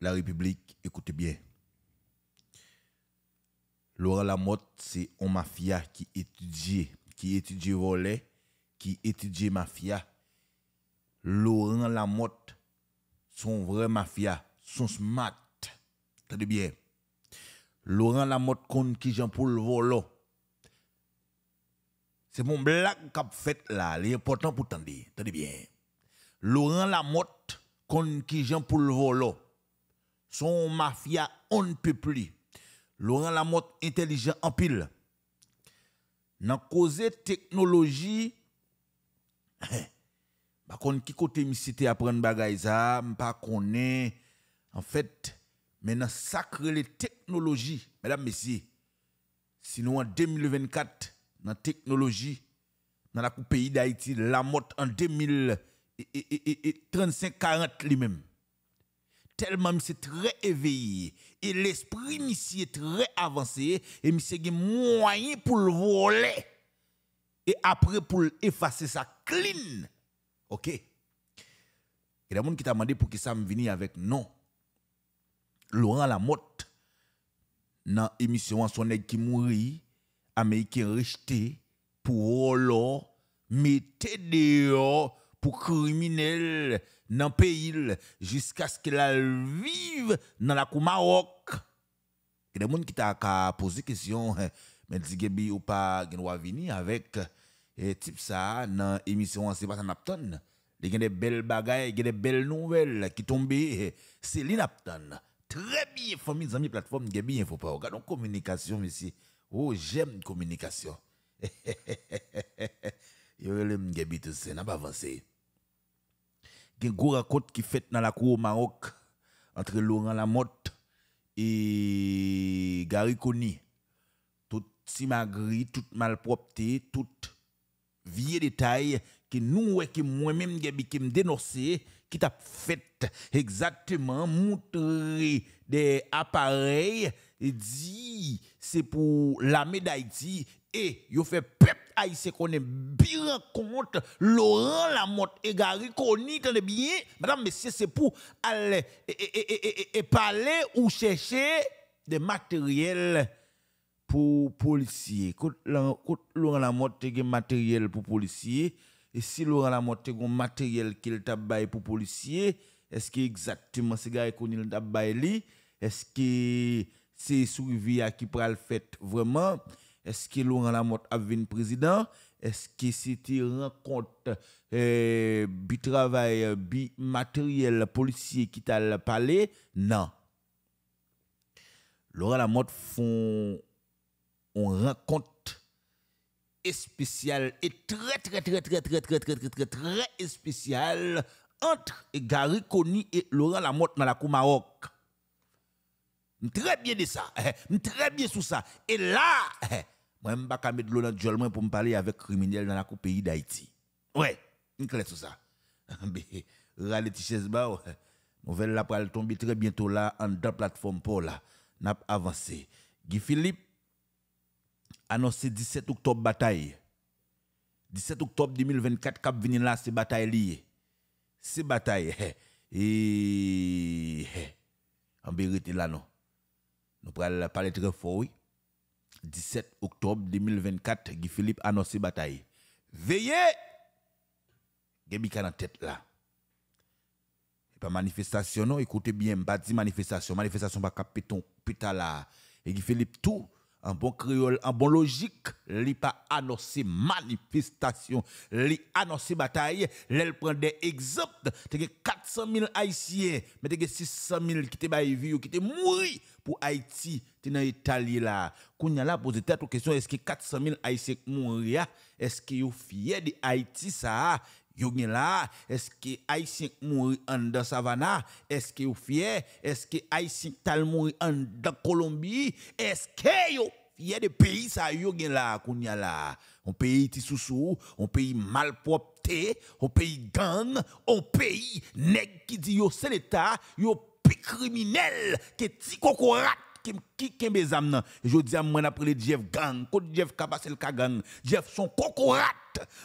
la République, écoutez bien. Laurent Lamotte, c'est un mafia qui étudie, qui étudie voler, qui étudie mafia. Laurent Lamotte, son vrai mafia, son smart. Tenez bien. Laurent Lamotte compte qui pour le Volo. C'est mon blague qu'a fait là, l'important pour t'en dire. Tenez bien. Laurent Lamotte compte qui pour le Volo. Son mafia, on ne peut plus. Laurent Lamotte, intelligent en pile. Nan cause technologie, par contre, qui côté me cité prendre bagaille ça, pas connaît. En fait, maintenant, sacré les technologies, mesdames, messieurs. Sinon, en 2024, dans la technologie, dans le pays d'Haïti, la motte en 2035-40 lui-même tellement c'est très éveillé et l'esprit est très avancé et monsieur a moyen pour le voler et après pour effacer ça clean. OK. Il y a des qui t'a demandé pour que ça me vienne avec non. Laurent Lamotte dans l'émission son aide qui mourit américain rejeté pour l'or mettez pour criminels dans le pays jusqu'à ce qu'il vive dans la cour Maroc. Il y a des gens qui ont posé question, hein. mais dis ou pas, il avec et eh, type ça dans l'émission C'est pas Napton. Il y a des belles bagailles, il y a des belles nouvelles qui tombent. Eh, C'est Napton. Très bien, famille, amis, plateforme, il y a bien, faut pas. Regardons communication, monsieur. Oh, j'aime communication. Yo relèm n'a pas avancé. gros raconte qui fait dans la cour au Maroc entre Laurent Lamotte et Gary Conny. Tout simagri, tout malpropreté, tout vieux détail que nous que moi-même qui me dénoncé qui t'a fait exactement montrer des appareils et dit c'est pour la d'Haïti et yo fait peuple qu'on connaît bien compte Laurent Lamotte égaré connu de bien madame monsieur c'est pour aller et, et, parler ou chercher des matériels pour policiers quand Laurent Lamotte a matériel pour policiers et si Laurent Lamotte a matériel qu'il t'a pour policiers est-ce que exactement ces gars il t'a est-ce que c'est survie à qui pral fait vraiment est-ce que Laurent Lamotte a une président? Est-ce que c'était une rencontre euh, travail, bi matériel policier qui t'a parlé? Non. Laurent Lamotte font une rencontre spéciale et très, très, très, très, très, très, très, très, très, très spéciale entre Gary Conny et Laurent Lamotte dans la Cour Maroc. Très bien de ça. Très bien sur ça. Et eh, là, moi, je ne vais pas mettre l'eau dans le pour me parler avec criminels dans la eh, pays d'Haïti. Ouais, une clé sur ça. Mais, râle Tichesbao, nouvelle là pour tomber très bientôt là, en deux plateformes pour là. N'a avancé. Guy Philippe, annoncé 17 octobre bataille. 17 octobre 2024, cap venir là, c'est bataille liée. C'est bataille. Et, en vérité là, non. Nous allons parler très fort, oui. 17 octobre 2024, Guy Philippe annonce bataille. Veillez! est en tête là. Et pas manifestation, non, écoutez bien, pas manifestation. Manifestation pas Capeton Et Guy Philippe tout en bon créole, en bon logique, li pas annoncé manifestation, li annoncé bataille, l'elle prend des exemples, que 400 000 haïtiens, mais te 600 000 qui t'es vie ou qui t'es mouri pour Haïti, t'es dans l'Italie là. Qu'on y a là posé tête est-ce que 400 000 haïtiens mouri, est-ce que sont fiers de Haïti ça, la, est-ce que Haitien mouri en que Savana, fier? Est-ce que Haitien tal mouri Colombie? Est-ce que yo fier de pays sa yo la koun la. On pays tisousou, on pays malpropte, un pays gang, on pays nèg ki di yo c'est yon yo pi criminel, ke ti kokorat qui kembe zam nan. Je dis à moi après le Jeff gang, code Jeff Kabasel ka gang, Jeff son cocorat.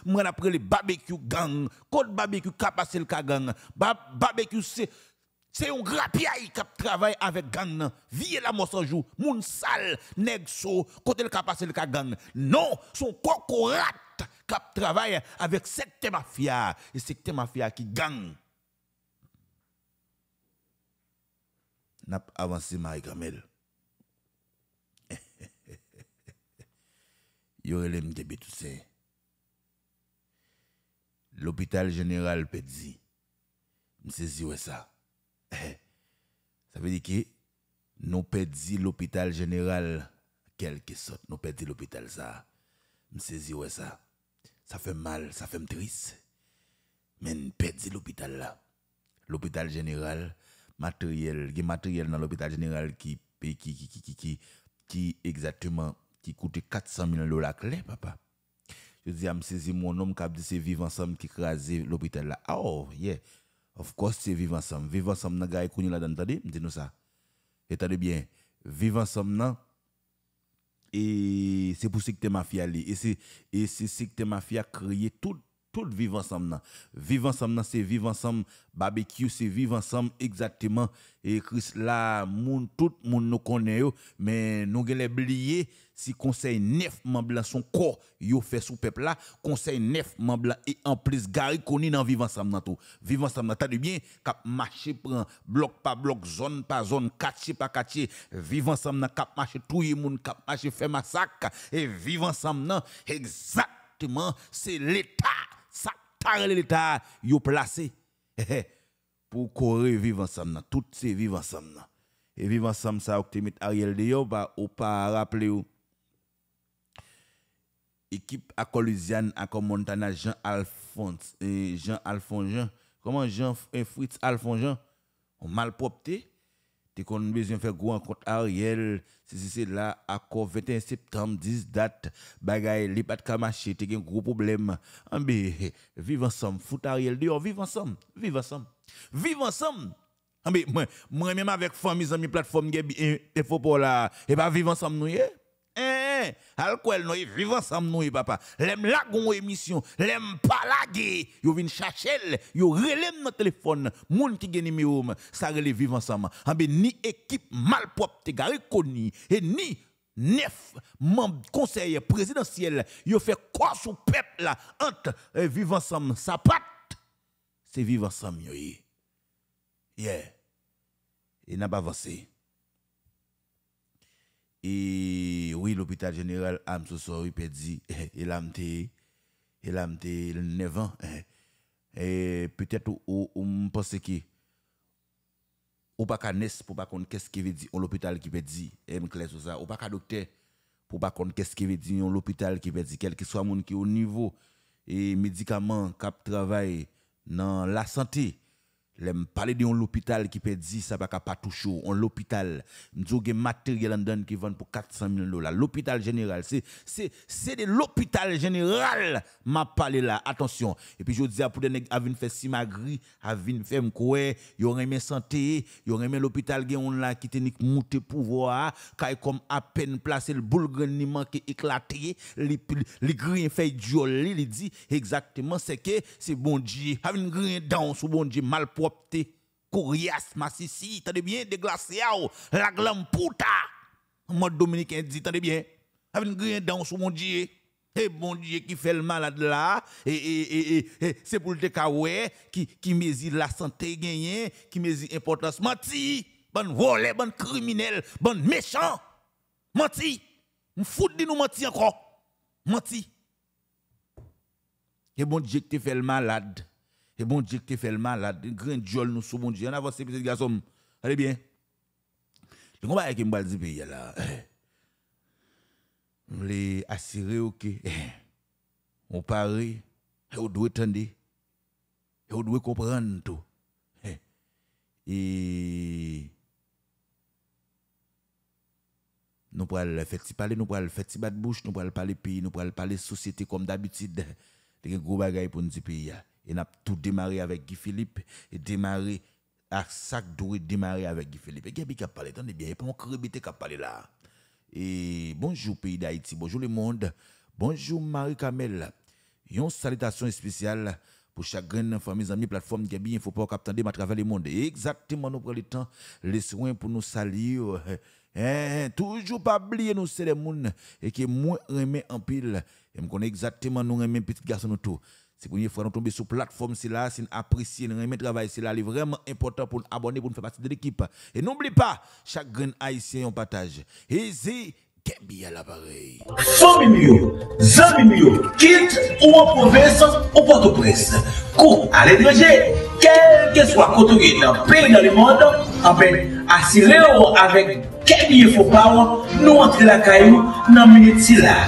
Moi après le barbecue gang, code barbecue le ka gang, barbecue c'est c'est un grapiaï qui travaille avec gang. Vie la mort sans jour. Moun sale, neg so, côté le passé le gang. Non, son cocorat qui travaille avec cette mafia. Et cette mafia qui gang. N'a avancé, Marie Gamel. les relève tout ça. L'hôpital général Petit. Je saisis ouais ça. Ça veut dire que nous perdons l'hôpital général quelque sorte. Nous perdons l'hôpital ça. Je saisis ouais ça. Ça fait mal, ça fait triste. Mais nous perdons l'hôpital là. L'hôpital général, matériel, il y matériel dans l'hôpital général qui, qui, qui, qui, qui, qui exactement qui coûtait 400 000 la clé, papa. Je dis, je saisi mon homme qui a dit, c'est vivre ensemble qui crase l'hôpital là. Ah, oh, yeah. Of course, c'est vivre ensemble. Vivre ensemble, n'a là Dis-nous ça. bien. Vivre ensemble, non? Et c'est pour ce que t'es mafia, Et c'est, et c'est ce que t'es créé tout tout vivre ensemble. Vivre ensemble, c'est vivre ensemble. Barbecue, c'est vivre ensemble exactement. Et Christ là, tout le monde nous connaît, mais nous pas oublier, si conseil neuf membres son corps, yo fait sous peuple là, conseil neuf membres et en plus Gary Koni dans vivre ensemble dans tout. Vivre ensemble, t'as de bien, cap marcher prend bloc par bloc, zone par zone, quartier par quartier, vivre ensemble cap marcher tout le monde, cap marcher fait massacre et vivre ensemble exactement c'est l'état parallèle de l'État, yo placé pour courir vivre ensemble, toutes ces vivre ensemble. Et vivre ensemble, ça, vous Ariel Deyo, bah, ou pas rappeler ou. Équipe à Colusiane, à Montana, Jean-Alphonse, eh, Jean-Alphonse, Jean, comment Jean, eh, Fritz Alphonse, mal propté tu qu'on besoin faire gros rencontre Ariel c'est c'est là à 21 septembre 10 dates. bagaille l'ipad pas de marcher tu un gros problème Vive vive ensemble fout Ariel dehors vive ensemble vive ensemble vive ensemble En moi moi même avec famille amis plateforme eh, faut pour là et pas vivre ensemble nous matin, hein? alcool nous vivons ensemble nous papa. L'aime e la gon émission, l'aime pas laguer, yo vinn chercher, yo relève notre téléphone, moun qui gagne numéro, ça relève vivre ensemble. ben ni équipe malpropre te garé connu et ni neuf membres conseil présidentiel, yo fait quoi sous peuple là entre vivre ensemble, ça patte. C'est vivre ensemble yo. Yeah. Et n'a pas avancé. Et oui, l'hôpital général Amsosori Pedi, il a été 9 ans. Et peut-être on pense que ou pas qu'un pour pas connaître qu'est-ce qui veut dire l'hôpital qui veut dire me clair ça ou pas docteur pour pas connaître qu'est-ce qui veut dire l'hôpital qui veut dire quel que soit monde qui au niveau et médicaments cap travail dans la santé Lem parler d'un l'hôpital qui peut dire ça va pas toucher on l'hôpital m'dou gen matériel en donne qui vend pour 400 000 dollars l'hôpital général c'est c'est c'est de l'hôpital général m'a parlé là attention et puis je dis à pour des nèg a venir faire simagri a venir faire m'koué yo remet santé yo remet l'hôpital gen on là qui technique monter pouvoir kay comme à peine placé le boule ni manque éclaté li li grien fait joli li dit exactement c'est que c'est bon Dieu a venir dan, dans sous bon Dieu mal wopte coriace massissi t'as bien déglacé la glamputa mon dominicain dit t'as bien avec une dans sur mon dieu et eh, mon Dieu qui fait le malade là, et, et, et, c'est pour le décaoué qui, qui mesure la santé gagné, qui mesure l'importance. Menti, bon volé, bon criminel, bon méchant. Menti, m'fout de nous menti encore. Menti. Et eh, mon Dieu qui fait le malade. Et bon Dieu qui fait le malade, grand dieu nous sous bon Dieu. On avance, petit garçon. Allez bien. Je comprends qui me dit pays là. Je eh. ok. Eh. On parie, eh, on doit attendre, on doit comprendre tout. Et nous pourrions le faire parler, nous le faire battre bouche, nous parler pays, nous parler société comme d'habitude. Il gros pour nous pays. Et a tout démarré avec Guy Philippe et démarré à sac doué démarré avec Guy Philippe. Et qui a parlé, attendez bien, il n'y a pas qui a parlé là. Et bonjour pays d'Haïti, bonjour le monde, bonjour Marie Kamel. Une salutation spéciale pour chaque grande famille, amis, plateforme Gabi, il ne faut pas capter à travers le monde. exactement, nous prenons le temps, les soins pour nous saluer. Hein, toujours pas oublier nous c'est et qui moins aimé en pile. Et me connais exactement nous remet petit garçon nous tout. C'est vous fois nous tomber sur plateforme c'est là, c'est apprécier, nous travail c'est là, c'est vraiment important pour nous abonner pour nous faire partie de l'équipe. Et n'oublie pas, chaque grain haïtien on partage. Et c'est Kembi à l'appareil. Somimio, millions quitte ou en province ou Port-au-Prince, cours à l'étranger, quel que soit côté dans le pays dans le monde, en peine, assurez-vous avec Kembi et pas, Power, nous entrer la caillou dans minute là.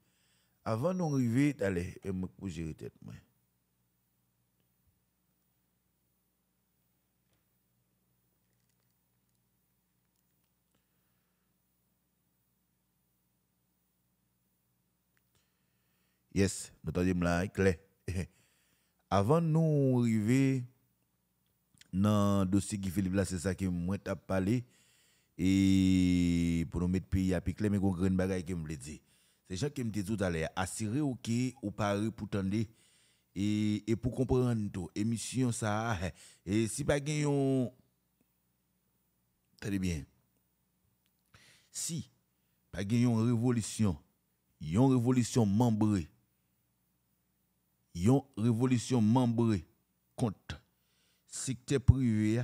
Avant nous arriver, allez, et me poser tête. Yes, nous là, Avant nous arriver dans le dossier qui Philippe là, c'est ça que parlé. Et pour nous mettre pays à pic, mais qu'on vous bagaille que me dit les gens qui me dit tout à l'heure, ou qui ou paré pour tendre et, et pour comprendre tout. Émission ça, eh. et si pas gagnon, très bien. Si pas une révolution, une révolution membrée, une révolution membrée contre secteur privé,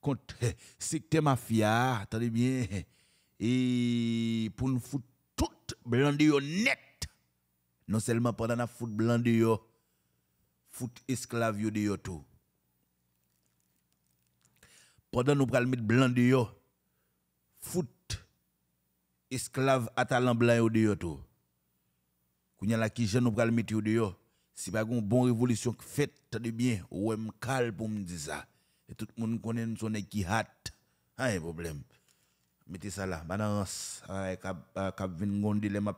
contre secteur mafia, très bien, et pour nous foutre tout blande yo net. Non seulement pendant la foot de yo, foot esclave yo de yo tout. Pendant nous pral mettre de yo, foot esclave à talent blanc de yo tout. Kounya la ki je nous pral mettre de yo. Si pas une bonne révolution faite de bien, ou calme pour me dire ça. Et tout le monde connaît nous son qui hâte. Pas un hein, problème mettez ça là, balance, ah, ah, cap vin gondi, les map,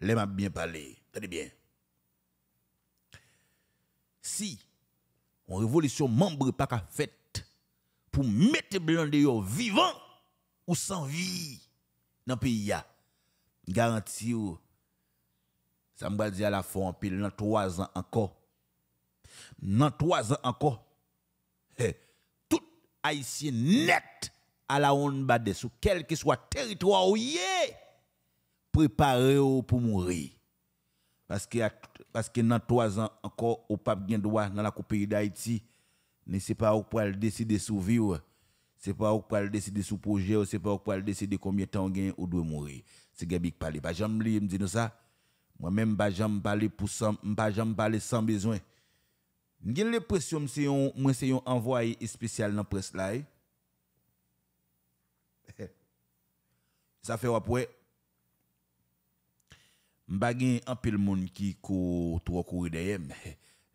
les map bien parlé. Tenez bien. Si, on révolution membre pas qu'à fait pour mettre blanc vivant ou sans vie dans le pays, garantie ça me dit à la fois en pile dans trois ans encore. Dans trois ans encore, tout haïtien net à la honte bade quel que soit territoire où préparez-vous pour mourir. Parce que, parce que dans trois ans encore, au pape gain droit dans la pays d'Haïti, ne c'est pas pour décider de survivre, c'est pas pour décider sous projet, c'est pas pour décider combien de temps on gagne ou doit mourir. C'est Gabi qui parle. Pas jamais lui, me dit ça. Moi-même, pas ne parler pour sans, pas me parle sans besoin. J'ai l'impression que c'est un envoyé spécial dans la presse là. Eh. Ça fait après. M'bagin un pile monde qui court trois courir derrière.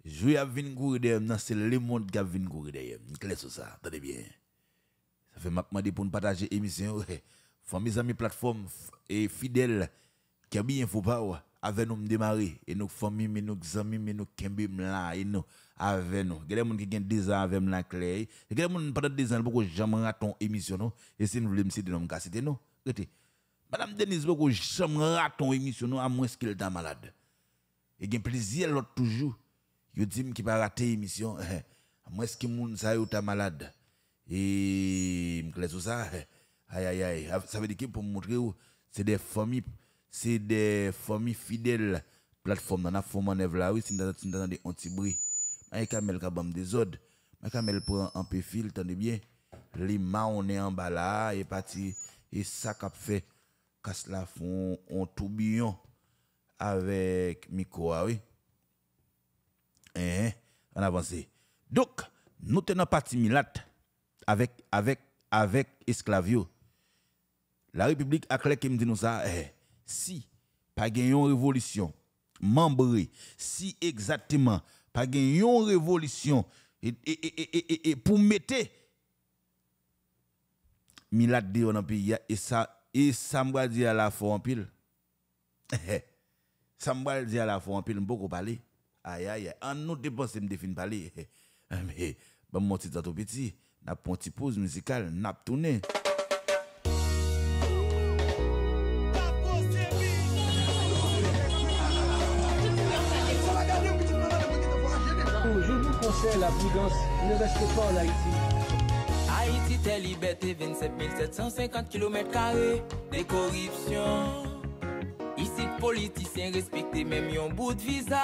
Jouer à venir courir derrière, c'est le monde qui a venir courir derrière. Clair sur ça, attendez bien. Ça fait m'a demandé pour nous partager émission. mes amis plateforme et fidèles qui a bien faut pas avec nous démarrer et nos familles mais nos amis mais nos kembe là et nous avec nous il y a des qui ont des ans avec Mla clé il y a des gens qui ont des ans beaucoup jamais ton émission et si nous voulons me citer nous me citer nous Madame Denise, vous jamais raton émission, non, à moins qu'elle est malade. Et bien plaisir, l'autre toujours. dis dit qui pas raté émission. À moins que moun sa yo malade. Et m'clé sur ça. Aïe aïe aïe. Ça veut dire que pour montrer c'est des familles c'est des familles fidèles plateforme dans la forme en là oui, c'est dans des anti-bruit. Mais Kamel kabam des ordres. Mais Kamel prend un peu fil, es bien. Lima on est en bas là et parti et ça qu'a fait casse cela font en tourbillon avec Miko ah oui eh, eh, on avance donc nous tenons parti Milat avec avec avec esclavio la république a clair qui dit nous ça eh, si pas une révolution Membre, si exactement pas une révolution et, et, et, et pour mettre Mi lade deyon an pi ya e sa e mwal di ala fwo an pil. Sa mwal di ala fwo an pil mboko pale. Ayayay, an nou de bon se mdefine pale. Mwen mwoti zato peti, napon ti pouz mzikal, nap tounen. Je mou konsey la prigance, ne veste pa la iti. Haïti t'es liberté 27750 km 2 des corruptions. Ici, politiciens respectés, même yon bout de visa.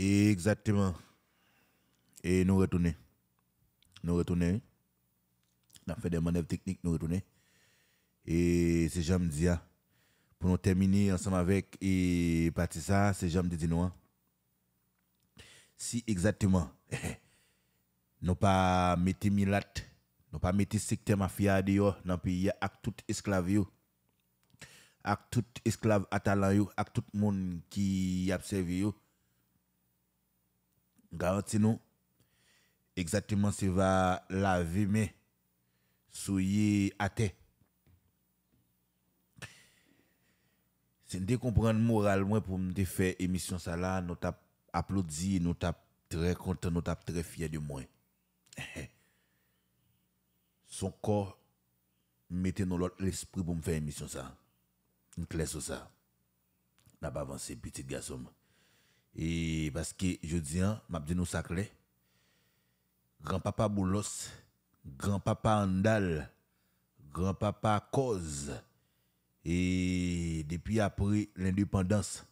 Exactement Et nous retournons Nous retournons On a fait des manœuvres techniques Nous retournons Et c'est j'aime dire Pour nous terminer ensemble avec Et partie ça C'est j'aime dire hein. Si exactement Non pas mettre milat nous pas mettre secteur mafia dehors dans pays avec tout esclave yo. Avec tout esclaves atalan yo, avec tout monde qui a servi yo. Garantis nous exactement ce va la vie mais à athée. C'est de comprendre moralement pour me faire émission ça là, nous t'applaudis, nous t'ap très content, nous t'ap très fier de moi son corps mettez dans l'esprit pour me faire une mission ça. Une clé sur ça. N'a pas avancé, petit garçon. Et parce que je dis, hein, m'a dit nous ça Grand-papa Boulos, grand-papa Andal, grand-papa Cause. Et depuis après l'indépendance,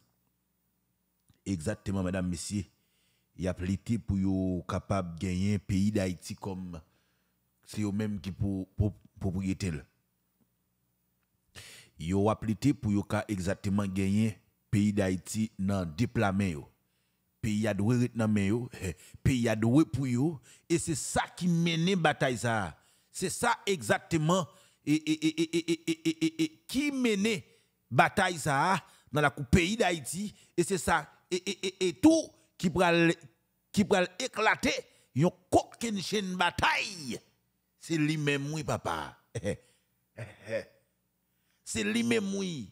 exactement, madame, messieurs, il y a types pour être capable de gagner un pays d'Haïti comme c'est eux-mêmes qui pour, propriété Ils Yo appliqué pour yo exactement gagner pays d'Haïti dans déplamé yo. Pays a doué retenir yo, eh, pays a pour yo et c'est ça qui mène bataille ça. C'est ça exactement et, et, et, qui mène bataille ça dans la pays d'Haïti et c'est ça et, tout qui pral qui pral éclater une chaîne chaîne bataille c'est lui-même, oui, papa. C'est lui-même, oui.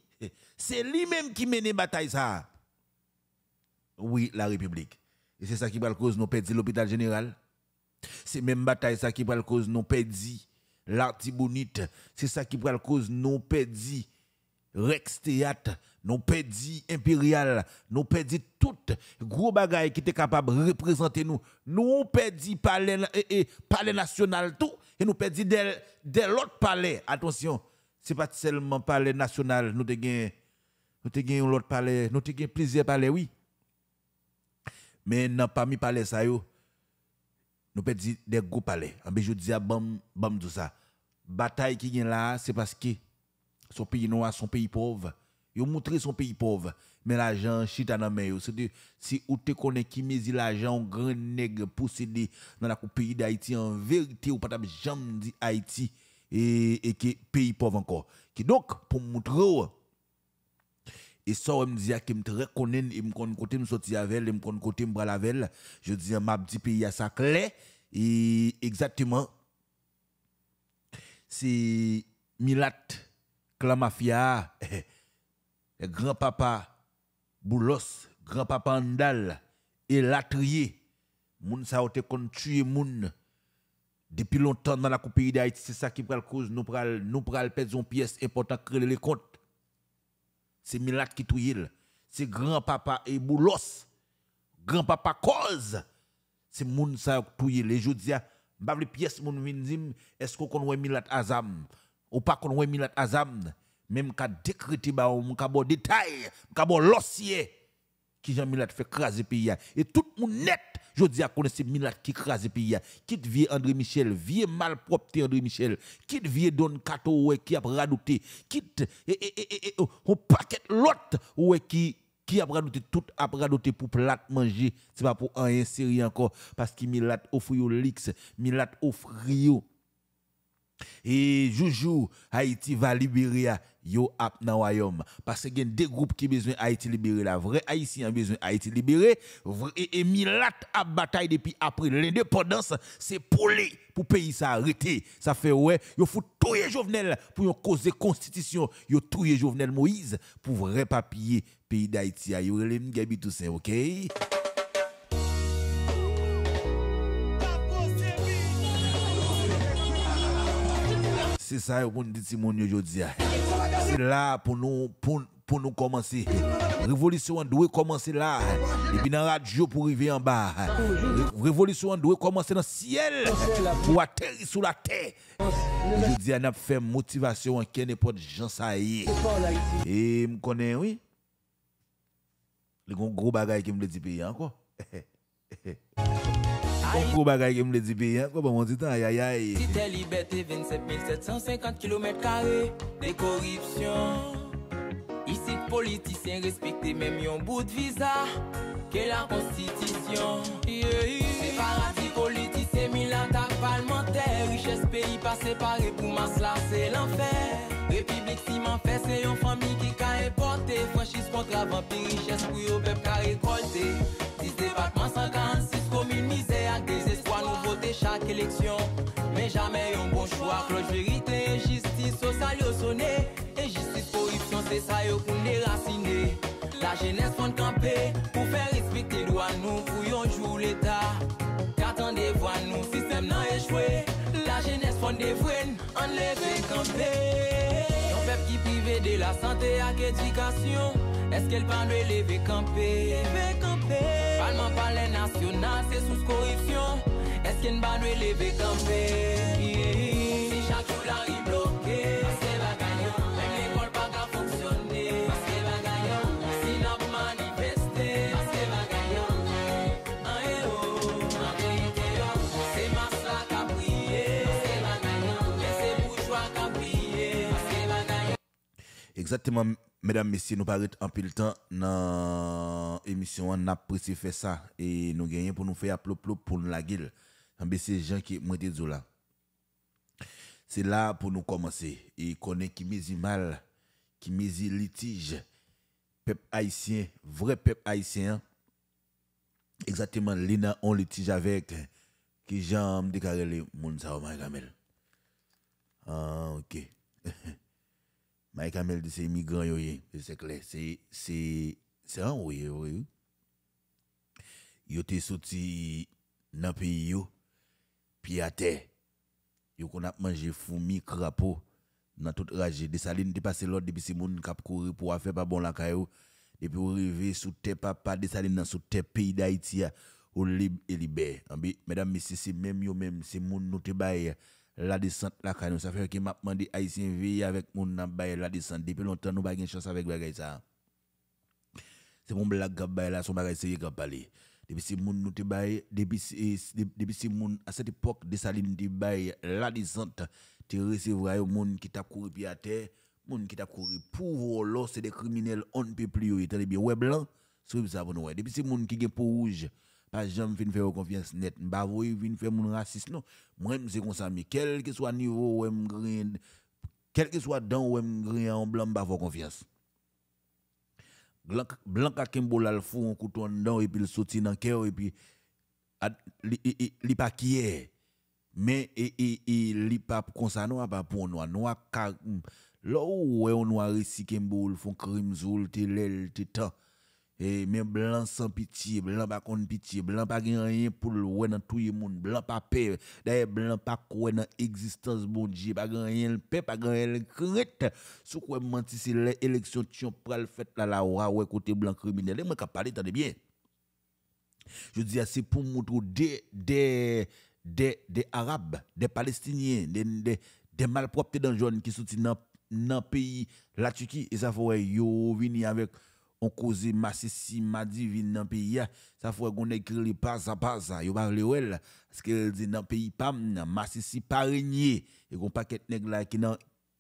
C'est lui-même qui mène la bataille, ça. Oui, la République. Et c'est ça qui va le cause nous perdre l'hôpital général. C'est même bataille ça qui va le cause nous perdre l'artibonite. C'est ça qui prend le cause nous perdit Rex Théâtre, nous perdit Impérial, nous perdit tout gros bagaille qui était capable de représenter nous. Nous perdit Palais, et, eh, eh, Palais National tout et nous perdons de, de l'autre palais. Attention, ce n'est pas seulement palais national. Nous avons l'autre palais. Nous avons plusieurs palais, oui. Mais pas mis palais, ça, nous perdons des gros palais. Ah, je dis à bam, bam, tout ça. Bataille qui vient là, c'est parce que son pays noir, son pays pauvre. il ont montré son pays pauvre mais l'argent chita dans c'est si ou te connais qui mise l'argent grand nègre possédé dans la pays d'Haïti en vérité ou pas jamais dit Haïti et et que pays pauvre encore qui donc pour montrer et ça on me dit ah, que me reconnais et me côté me avec me côté me je dis ah, m'a pays à sa et exactement c'est Milat mafia, grand papa Boulos, grand-papa Andal et Latrier, moun sa kon tué moun depuis longtemps dans la coupe d'Haïti, c'est ça qui prend cause nous pral nous pral perdre une pièce importante créer les comptes. C'est Milat qui il. c'est grand-papa et Boulos, grand-papa cause. C'est moun sa touille les jodia, m'pa les pièces moun est-ce qu'on voit Milat Azam ou pas qu'on voit Milat Azam même qu'à décréter ba on ka bon détail ka l'ossier qui Jean Milat fait craser pays et tout moun net je dis à connaître Milat qui crase pays Kit vie André Michel vie malpropre André Michel quitte vie Don Cato qui a radouté quitte et, et, on oh, paquet l'autre ouais qui qui a bradoté tout a bradoté pour plat manger c'est pas pour en insérer encore parce que Milat offre yo lix Milat offre yo et joujou, Haïti va libérer yo ap nan royaume. Parce qu'il y a deux groupes qui besoin Haïti libéré La vraie Haïti a besoin Haïti libéré Et, et Milat a bataille depuis après l'indépendance. C'est pour les, pour pays ça arrêter Ça fait ouais, yo faut touyer Jovenel pour yon cause constitution. Yo touye Jovenel Moïse pour vrai papier pays d'Haïti. Yo relève tout ça, ok? c'est ça nous aujourd'hui. C'est là pour nous, pour, pour nous commencer. Révolution doit commencer là. Et puis dans la radio pour arriver en bas. Révolution doit commencer dans le ciel pour atterrir sur la terre. Je dis, à ah, a fait motivation à gens ça Jean est Et me connais, oui. Le gros bagage qui me dit pays encore. Hein, Onkou bagay gen mle dibi, an, kwa pou mwen ditan, ayayay Tite libet e 27750 km2 de koripsyon Isit politisyen respikte menm yon bout viza Ke la konstitisyon Separatif politisyen, milantak palmente Riches peyi pa separe pou mas la se lanfer Republik si manfer, se yon fami ki ka importe Franchise kontra vampi, riches pou yon pep ka rekolte Département 56 communisé à espoirs nous voter chaque élection. Mais jamais un bon choix. Cloche vérité, justice, au salio sonné. Et justice, corruption, c'est ça, qu'on déraciné. La jeunesse font campé pour faire respecter les lois nous fouillons toujours l'État. Qu'attendez-vous à nous, système n'a échoué. La jeunesse fond des vrais, enlever camper. Un peuple qui privé de la santé et l'éducation. Eske l bandwe leve kampe? Leve kampe? Palman palen nasyonal, se souz koripsyon. Eske l bandwe leve kampe? Yey! Exactement, mesdames, messieurs, nous parlons en pile temps dans l'émission, on a précisé faire ça et nous gagnons pour nous faire plop plop pour nous la gueule. C'est gens qui là. C'est là pour nous commencer. Et connaît qui mise mal, qui mise litige, peuple haïtien, vrai peuple haïtien. Exactement, Lina on litige avec qui j'aime déclarer les gens, ça Omar Ah, ok. Mike Hamel di se imigran yoyen, se se kle, se an woye yoyen. Yote soti nan piyo, piyate, yoko nap manje fumi, krapo, nan tout raje. Desali nite pase lodi bi si moun kap kuri pou wafepa bon lakayou. Epi ou revi sote papa, desali nan sote piy da itia, ou libe, e elibe. Ambi, mèdam Mississippi, mèm yo mèm, si moun nou te baye ya. la descente la canon ça fait que m'a demandé haïtien vivre avec mon nan la descente depuis longtemps nous pas une chance avec bagay ça c'est mon blague gabay là son bagay sérieux qu'a parler depuis si moun nous te depuis depuis si eh, moun à cette époque de salim te la descente tu recevras au monde qui t'a couru pied à terre monde qui t'a couru pour voler c'est des criminels on ne peut plus yo et bien ouais blanc c'est ça pour nous depuis si moun qui gagne pour rouge ah, jamais faire confiance net faire mon raciste non moi c'est comme quel que soit niveau ou quel que soit dans ou blanc pas confiance blanc le fou en couteau dedans et puis le dans cœur et puis ah, pas qui est mais il pas comme ça pas pour noir noir hmm. là où noir ici font crime zoul et eh, mais blanc sans pitié, blanc pas contre pitié, blanc pas rien pour le ouais dans tout le monde, blanc pas paix, D'ailleurs blanc pas quoi dans existence bon Dieu, pas rien le paix, pas rien crête. Sous quoi menti c'est l'élection tu pral fait là la ah ouais côté blanc criminel. Et moi qui parler bien. Je dis ah, c'est pour montrer des des des arabes, des palestiniens, des des, des malpropres dans jeunes qui sont dans le pays la Turquie et ça faut yo venir avec on cause ma divine dans pays hein. ça faut qu'on écrit pas à pas yo parle wel parce qu'il dit dans pays pas massissi pas régner et qu'on paquet nèg là qui dans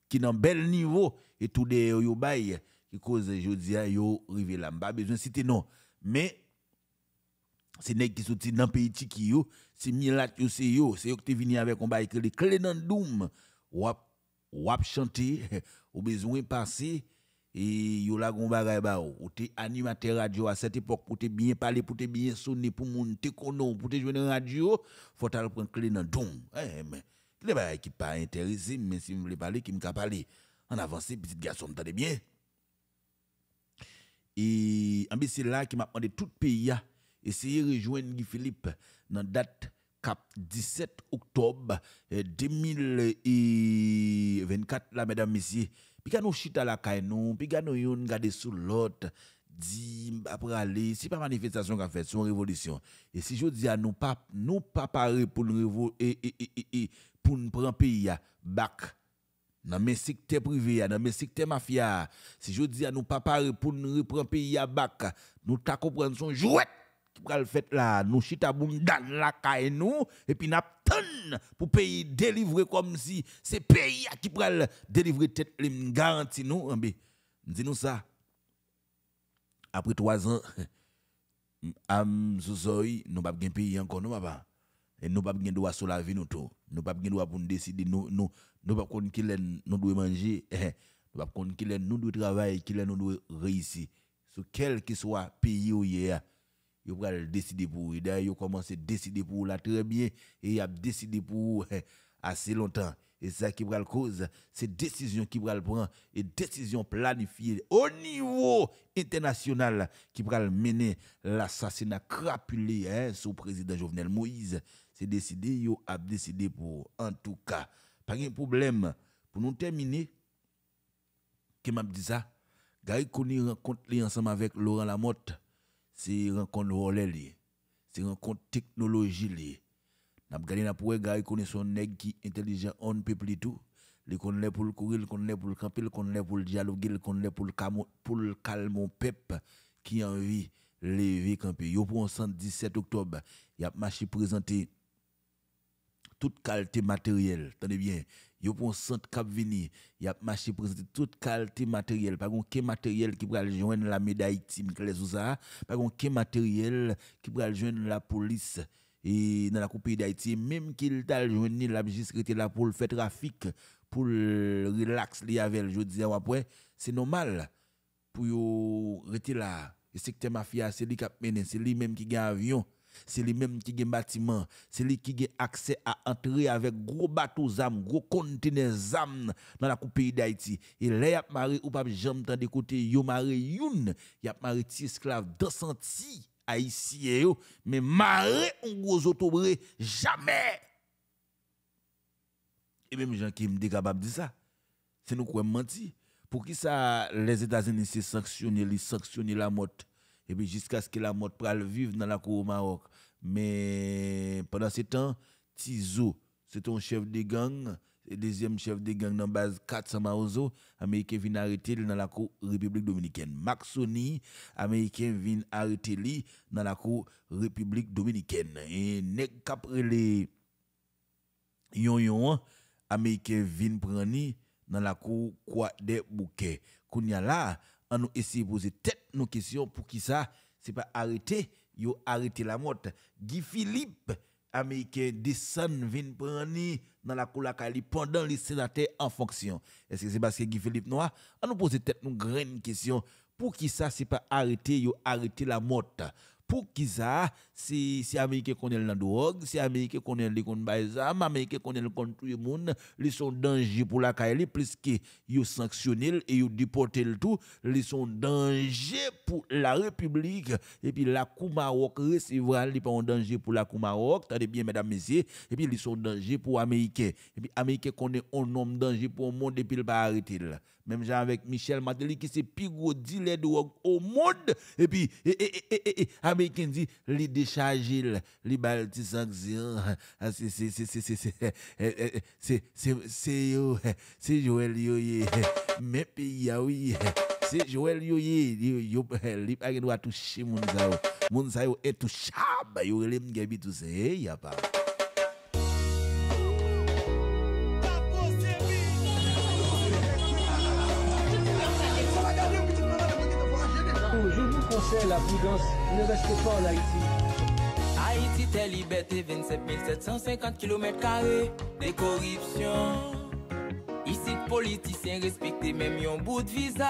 qui dans bel niveau et tout de yo bail qui cause jodi hein, yo rivé là pas besoin citer non mais c'est nèg qui sorti dans pays tiki yo c'est milat yo c'est yo c'est yo qui venu avec on bail les clés dans doum ou va chanter au besoin passer et yo la gon bagay ba ou, ou animate radio à cette époque pour te bien parler pour te bien sonner pour moun te konon pou te jouer la radio faut t'al prendre clé dans don eh, eh mais les bagay qui pas intéressés, mais si voulez parler qui me ka parler en avance petit garçon t'entendez bien et en c'est là qui m'a demandé tout pays a essayer rejoindre Guy Philippe dans date cap 17 octobre 2024 la, mesdames messieurs puis quand nous chita la caille nou, puis quand nous yon gade sous l'autre, di après aller, si pas manifestation qu'a fait, son révolution. Et si je dis à nous pas nous pas paré pour e, et, et, et, e, pour nous prendre pays bac dans mes secteurs privés, dans mes secteurs mafia. Si je dis à nous pas paré pour nous reprendre pays à bac, nous t'a comprendre son jouet. ki pral fet la nou chita boum dan laka e nou, epi nap ton pou peyi delivre kom si, se peyi a ki pral delivre tet li mngant si nou, mbe, mzi nou sa, apri 3 an, am sou soy, nou bab gen peyi ankon nou mba, e nou bab gen do a sou la vi nou tou, nou bab gen do a pou nou desidi, nou bab kon ki lè nou dwe manje, eh, eh. nou bab kon ki lè nou dwe travay, ki lè nou dwe reisi, sou kel ki swa peyi ou ye ya, Yo pral décider pour vous. D'ailleurs, commencé à décider pour vous là très bien. Et y a décidé pour eh, assez longtemps. Et ça qui le cause, c'est décision qui le prendre et décision planifiée au niveau international qui pral mener l'assassinat crapulé hein, sous président Jovenel Moïse. C'est décidé, yo a décidé pour en tout cas. Pas de problème. Pour nous terminer, qui m'a dit ça, Gary Koni rencontre ensemble avec Laurent Lamotte c'est rencontre relais lié, c'est rencontre technologie lié. N'a n'a pour gars connaît son nèg intelligent on peuple tout, il connaît pour le courir, il connaît pour le camper, il connaît pour le dialoguer, il connaît pour le pour le calmer peuple qui en les lever camper. Yo pour 17 octobre, il y a marché présenté toute qualité matérielle, tenez bien, yo pour un centre cap vini y a marché présenter toute qualité matérielle. par contre matériel qui pourra joindre la médaille team les ça par contre matériel qui pourra joindre la police et dans la coupe d'Haïti même qu'il t'a joindre la justice là pour le faire trafic pour le relax li avec je dis après c'est normal pour yo rester là le secteur mafia c'est lui qui a mené c'est lui même qui gagne avion c'est les mêmes qui ont bâtiment, c'est les qui ont accès à entrer avec gros bateaux zam, gros conteneurs dans la coupe pays d'Haïti. Et là, y a maré ou pas jamais tant de côté, yo maré youn, y a maré ti esclave dans senti haïtien mais maré un gros autobré jamais. Et même gens qui me dit capable de ça, c'est nous qui menti. Pour qui ça les États-Unis se sanctionnent, les sanctionnent la mort et puis jusqu'à ce que la mode pral vive dans la cour au Maroc. Mais pendant ce temps, Tizo, c'est un chef de gang, le deuxième chef de gang dans la base 400 Maozo, américain vient arrêter dans la cour République dominicaine. Maxoni, américain vient arrêter lui dans la cour République dominicaine. Et qu'après les yon yon, américain vient prendre dans la cour quoi des bouquets. Kounya là, on nous essayer de poser tête nos questions pour qui ça c'est pas arrêter yo arrêté la mort. Guy Philippe américain descend vient prendre dans la Cali pendant les sénateurs en fonction est-ce que c'est parce que Guy Philippe noir on nous poser tête nos grande question pour qui ça c'est pas arrêter yo arrêté la mort pour qui ça Si si Américain connaît la drogue, si Américain connaît les contre baisam, Américain connaît le contre tout le monde, ils sont dangereux pour la caille plus que ils sanctionnent et ils déportent le tout, ils sont dangereux pour la République et puis la Maroc recevra ils pas en danger pour la maroc t'as bien mesdames messieurs, et puis ils sont dangereux pour Américain. Et puis Américain connaît un homme danger pour le monde depuis le pas arrêter même j'ai avec Michel Madeli qui c'est plus dealer de au monde. Et puis, Américain dit, les décharger, les balti zéro. C'est yo, eh, c'est Joël Yoye. Eh, mais ah oui. Eh, c'est Joël Yoye. Yo, li pas droit toucher moun Moun est touchable. a pas. Conseil, la prudence ne reste pas en Haïti. Haïti, t'es liberté, 27 750 km, des corruptions. Ici, politiciens respectés, même un bout de visa.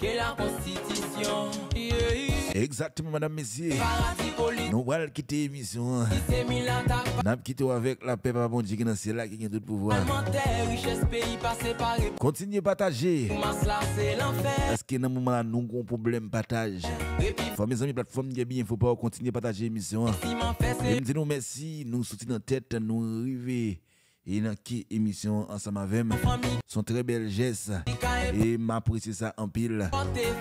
Que la constitution. Exactement, madame, messieurs. Nous allons quitter l'émission. Nous allons quitter avec la paix, pas bon Dieu, qui est là, qui a d'autres pouvoirs. Continuez à partager. Parce que dans ce moment-là, nous avons un gros problème partage. Faut mes amis, plateforme de bien, faut pas continuer à partager l'émission. Et nous disons merci, nous soutenons la tête, nous arrivons et dans qui émission ensemble avec moi. Son très bel geste et m'apprécie ça en pile.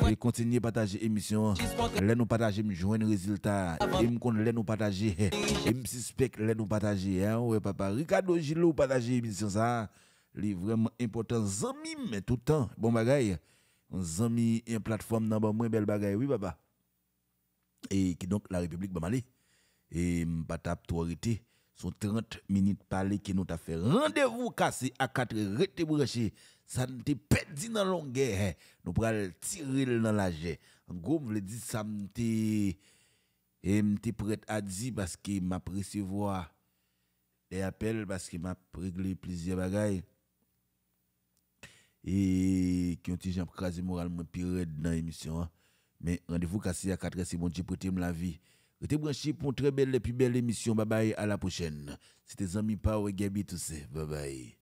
Et continuer à partager émission. laisse nous partager, me joindre résultat. Et me connaît nous partager. Et me suspecte les nous partager. Hein, ouais papa Ricardo Gilo partager émission ça. est vraiment important zami mais tout le temps bon bagaille. Zami une plateforme dans bon moins belle bagaille oui papa. Et qui donc la République Mali. et m'patap tout arrêter son 30 minutes parler qui nous a fait rendez-vous cassé à 4 rete branché. Ça nous pas perdu dans longueur. Hein. Nous pral tirer dans la jet. En gros, vous le dit ça m'était, et eh, m'te prête à dire parce que m'a recevoir des appels parce qu'il m'a réglé plusieurs bagailles et qui ont un crasé moralement pire dans l'émission. Hein. Mais rendez-vous cassé à 4 c'est bon Dieu prêter ma la vie. Restez branchés pour une très belle et plus belle émission. Bye bye, à la prochaine. C'était Zami et Gabi Toussé. Bye bye.